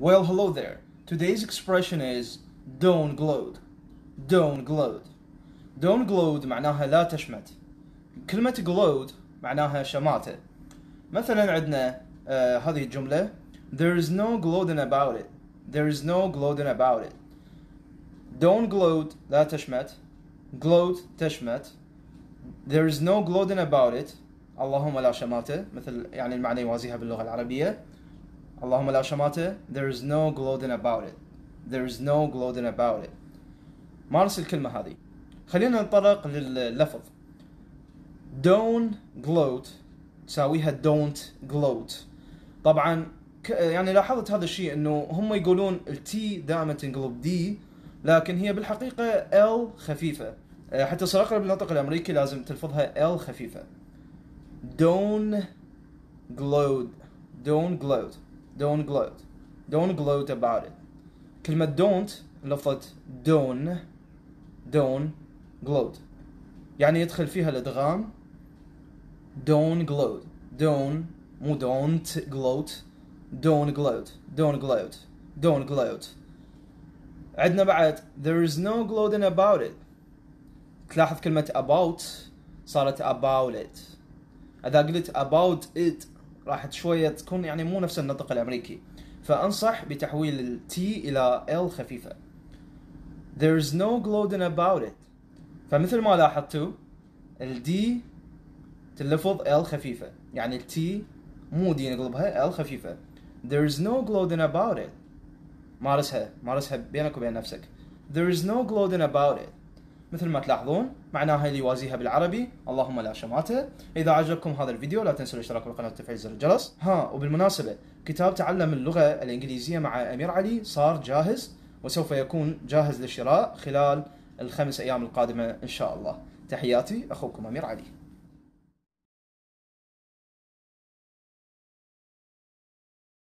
Well, hello there. Today's expression is don't gloat. Don't gloat. Don't gloat معناها لا تشمت. كلمة gloat معناها شماتة. مثلا عندنا uh, هذه الجملة There is no gloating about it. There is no gloating about it. Don't gloat لا تشمت. Gloat تشمت. There is no gloating about it. اللهم لا شماتة مثل يعني المعنى يوازيها باللغة العربية. اللهم لا شماتة there is no gloating about it there is no gloating about it مارس الكلمة هذه خلينا نتطرق لللفظ don't gloat تساويها don't gloat طبعا يعني لاحظت هذا الشيء انه هم يقولون التي دائما تنقلب دي لكن هي بالحقيقه ال خفيفه آه، حتى صار بالنطق الامريكي لازم تلفظها ال خفيفه don't gloat don't gloat don't gloat don't gloat about it كلمة don't لفظة don't don't gloat يعني يدخل فيها الادغام don't gloat don't مو don't gloat don't gloat don't gloat don't gloat عندنا بعد there is no gloating about it تلاحظ كلمة about صارت about it إذا قلت about it راح شويه تكون يعني مو نفس النطق الامريكي فانصح بتحويل التي الى ال خفيفه there is no gloating about it فمثل ما لاحظتوا الدي تلفظ ال خفيفه يعني التي مو دي نقلبها ال خفيفه there is no gloating about it مارسها مارسها بينك وبين نفسك there is no gloating about it مثل ما تلاحظون معناها اللي يوازيها بالعربي اللهم لا شماتة إذا عجبكم هذا الفيديو لا تنسوا الاشتراك بالقناة وتفعيل زر الجرس ها وبالمناسبة كتاب تعلم اللغة الإنجليزية مع أمير علي صار جاهز وسوف يكون جاهز للشراء خلال الخمس أيام القادمة إن شاء الله تحياتي أخوكم أمير علي